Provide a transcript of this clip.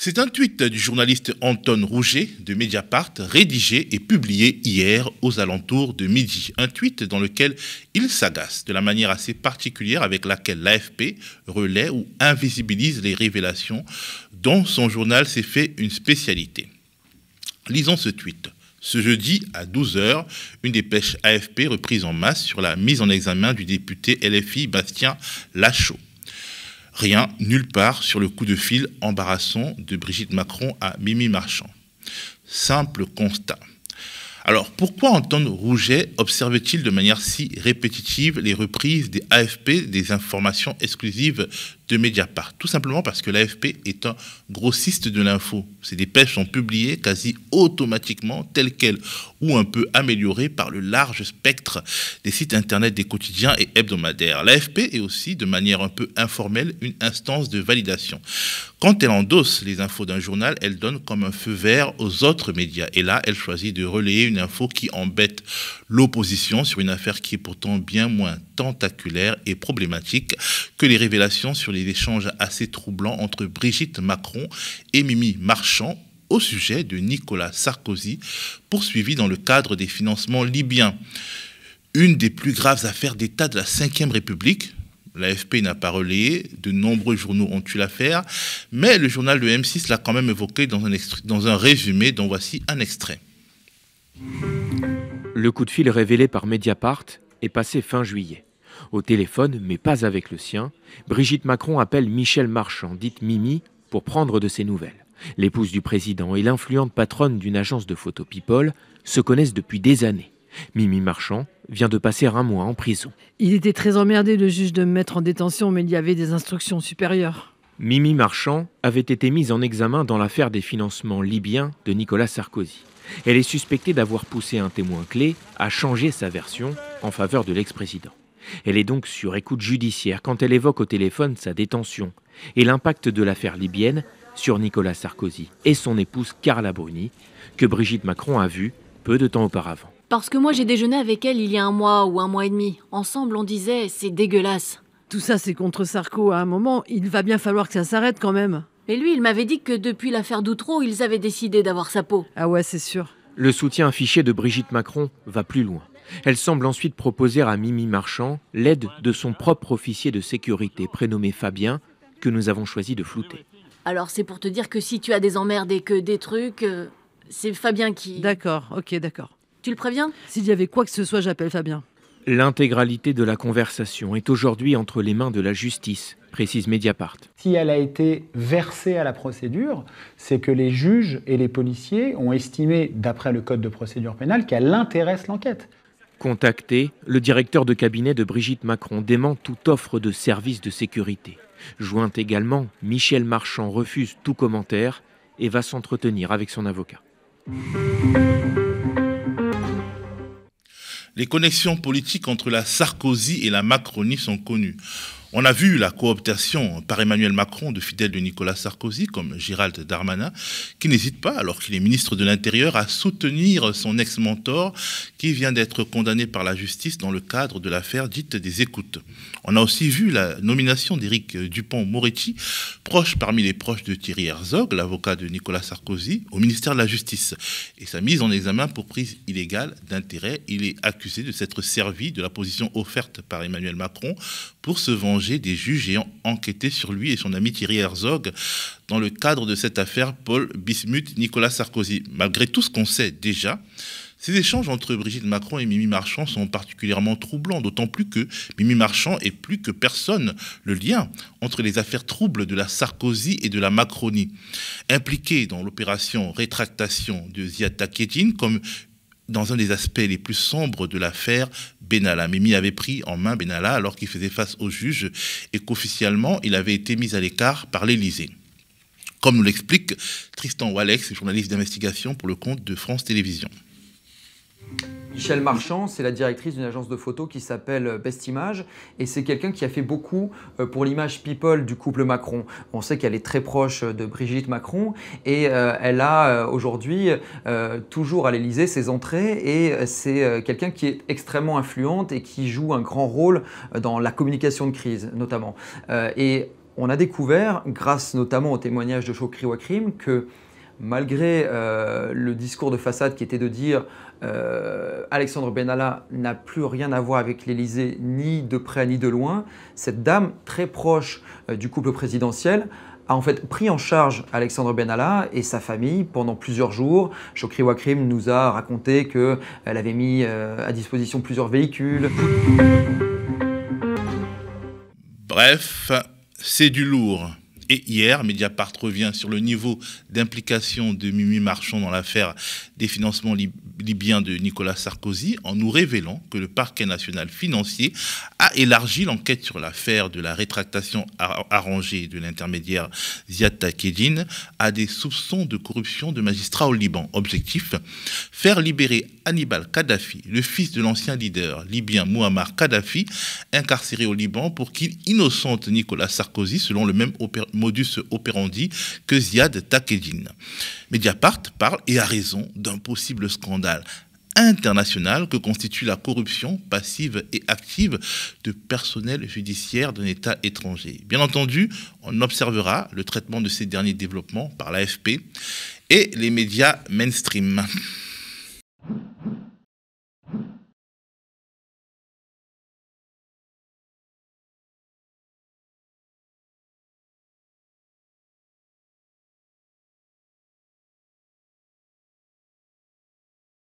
C'est un tweet du journaliste Anton Rouget de Mediapart rédigé et publié hier aux alentours de midi. Un tweet dans lequel il s'agace de la manière assez particulière avec laquelle l'AFP relaie ou invisibilise les révélations dont son journal s'est fait une spécialité. Lisons ce tweet. Ce jeudi, à 12h, une dépêche AFP reprise en masse sur la mise en examen du député LFI Bastien Lachaud. Rien, nulle part, sur le coup de fil embarrassant de Brigitte Macron à Mimi Marchand. Simple constat. Alors pourquoi Antoine Rouget observe-t-il de manière si répétitive les reprises des AFP des informations exclusives de Mediapart, tout simplement parce que l'AFP est un grossiste de l'info. Ces dépêches sont publiées quasi automatiquement, telles quelles, ou un peu améliorées par le large spectre des sites internet des quotidiens et hebdomadaires. L'AFP est aussi, de manière un peu informelle, une instance de validation. Quand elle endosse les infos d'un journal, elle donne comme un feu vert aux autres médias. Et là, elle choisit de relayer une info qui embête l'opposition sur une affaire qui est pourtant bien moins tentaculaire et problématique que les révélations sur les les échanges assez troublants entre Brigitte Macron et Mimi Marchand au sujet de Nicolas Sarkozy, poursuivi dans le cadre des financements libyens. Une des plus graves affaires d'État de la Ve République, l'AFP n'a pas relayé, de nombreux journaux ont eu l'affaire, mais le journal de M6 l'a quand même évoqué dans un, dans un résumé dont voici un extrait. Le coup de fil révélé par Mediapart est passé fin juillet. Au téléphone, mais pas avec le sien, Brigitte Macron appelle Michel Marchand, dite Mimi, pour prendre de ses nouvelles. L'épouse du président et l'influente patronne d'une agence de photo People se connaissent depuis des années. Mimi Marchand vient de passer un mois en prison. Il était très emmerdé, le juge, de me mettre en détention, mais il y avait des instructions supérieures. Mimi Marchand avait été mise en examen dans l'affaire des financements libyens de Nicolas Sarkozy. Elle est suspectée d'avoir poussé un témoin clé à changer sa version en faveur de l'ex-président. Elle est donc sur écoute judiciaire quand elle évoque au téléphone sa détention et l'impact de l'affaire libyenne sur Nicolas Sarkozy et son épouse Carla Bruni, que Brigitte Macron a vue peu de temps auparavant. Parce que moi j'ai déjeuné avec elle il y a un mois ou un mois et demi. Ensemble on disait c'est dégueulasse. Tout ça c'est contre Sarko à un moment, il va bien falloir que ça s'arrête quand même. Mais lui il m'avait dit que depuis l'affaire d'Outreau ils avaient décidé d'avoir sa peau. Ah ouais c'est sûr. Le soutien affiché de Brigitte Macron va plus loin. Elle semble ensuite proposer à Mimi Marchand l'aide de son propre officier de sécurité, prénommé Fabien, que nous avons choisi de flouter. Alors c'est pour te dire que si tu as des emmerdes et que des trucs, euh, c'est Fabien qui... D'accord, ok, d'accord. Tu le préviens S'il y avait quoi que ce soit, j'appelle Fabien. L'intégralité de la conversation est aujourd'hui entre les mains de la justice, précise Mediapart. Si elle a été versée à la procédure, c'est que les juges et les policiers ont estimé, d'après le code de procédure pénale, qu'elle intéresse l'enquête. Contacté, le directeur de cabinet de Brigitte Macron dément toute offre de services de sécurité. Joint également, Michel Marchand refuse tout commentaire et va s'entretenir avec son avocat. Les connexions politiques entre la Sarkozy et la Macronie sont connues. On a vu la cooptation par Emmanuel Macron de fidèles de Nicolas Sarkozy, comme Gérald Darmanin, qui n'hésite pas, alors qu'il est ministre de l'Intérieur, à soutenir son ex-mentor, qui vient d'être condamné par la justice dans le cadre de l'affaire dite des écoutes. On a aussi vu la nomination d'Éric Dupont-Moretti, proche parmi les proches de Thierry Herzog, l'avocat de Nicolas Sarkozy, au ministère de la Justice, et sa mise en examen pour prise illégale d'intérêt. Il est accusé de s'être servi de la position offerte par Emmanuel Macron pour se venger des juges ayant enquêté sur lui et son ami Thierry Herzog dans le cadre de cette affaire Paul Bismuth-Nicolas Sarkozy. Malgré tout ce qu'on sait déjà, ces échanges entre Brigitte Macron et Mimi Marchand sont particulièrement troublants, d'autant plus que Mimi Marchand est plus que personne le lien entre les affaires troubles de la Sarkozy et de la Macronie. Impliquée dans l'opération rétractation de Ziad Takedjin comme dans un des aspects les plus sombres de l'affaire Benalla. Mimi avait pris en main Benalla alors qu'il faisait face au juge et qu'officiellement, il avait été mis à l'écart par l'Élysée. Comme nous l'explique Tristan Walex, journaliste d'investigation pour le compte de France Télévisions. Michel Marchand, c'est la directrice d'une agence de photos qui s'appelle euh, Best Image et c'est quelqu'un qui a fait beaucoup euh, pour l'image people du couple Macron. On sait qu'elle est très proche euh, de Brigitte Macron et elle a aujourd'hui toujours à l'Elysée ses entrées et c'est quelqu'un qui est extrêmement influente et qui joue un grand rôle dans la communication de crise notamment. Et on a découvert, grâce notamment au témoignage de Chokri Wakrim, que malgré euh, le discours de façade qui était de dire euh, Alexandre Benalla n'a plus rien à voir avec l'Élysée, ni de près ni de loin, cette dame très proche euh, du couple présidentiel a en fait pris en charge Alexandre Benalla et sa famille pendant plusieurs jours. Chokri Wakrim nous a raconté qu'elle avait mis à disposition plusieurs véhicules. Bref, c'est du lourd. Et hier, Mediapart revient sur le niveau d'implication de Mimi Marchand dans l'affaire des financements libres libyen de Nicolas Sarkozy en nous révélant que le parquet national financier a élargi l'enquête sur l'affaire de la rétractation arrangée de l'intermédiaire Ziad Takedine à des soupçons de corruption de magistrats au Liban. Objectif faire libérer Hannibal Kadhafi, le fils de l'ancien leader libyen Muammar Kadhafi, incarcéré au Liban pour qu'il innocente Nicolas Sarkozy selon le même modus operandi que Ziad Takedine. Mediapart parle, et a raison, d'un possible scandale international que constitue la corruption passive et active de personnel judiciaire d'un État étranger. Bien entendu, on observera le traitement de ces derniers développements par l'AFP et les médias mainstream.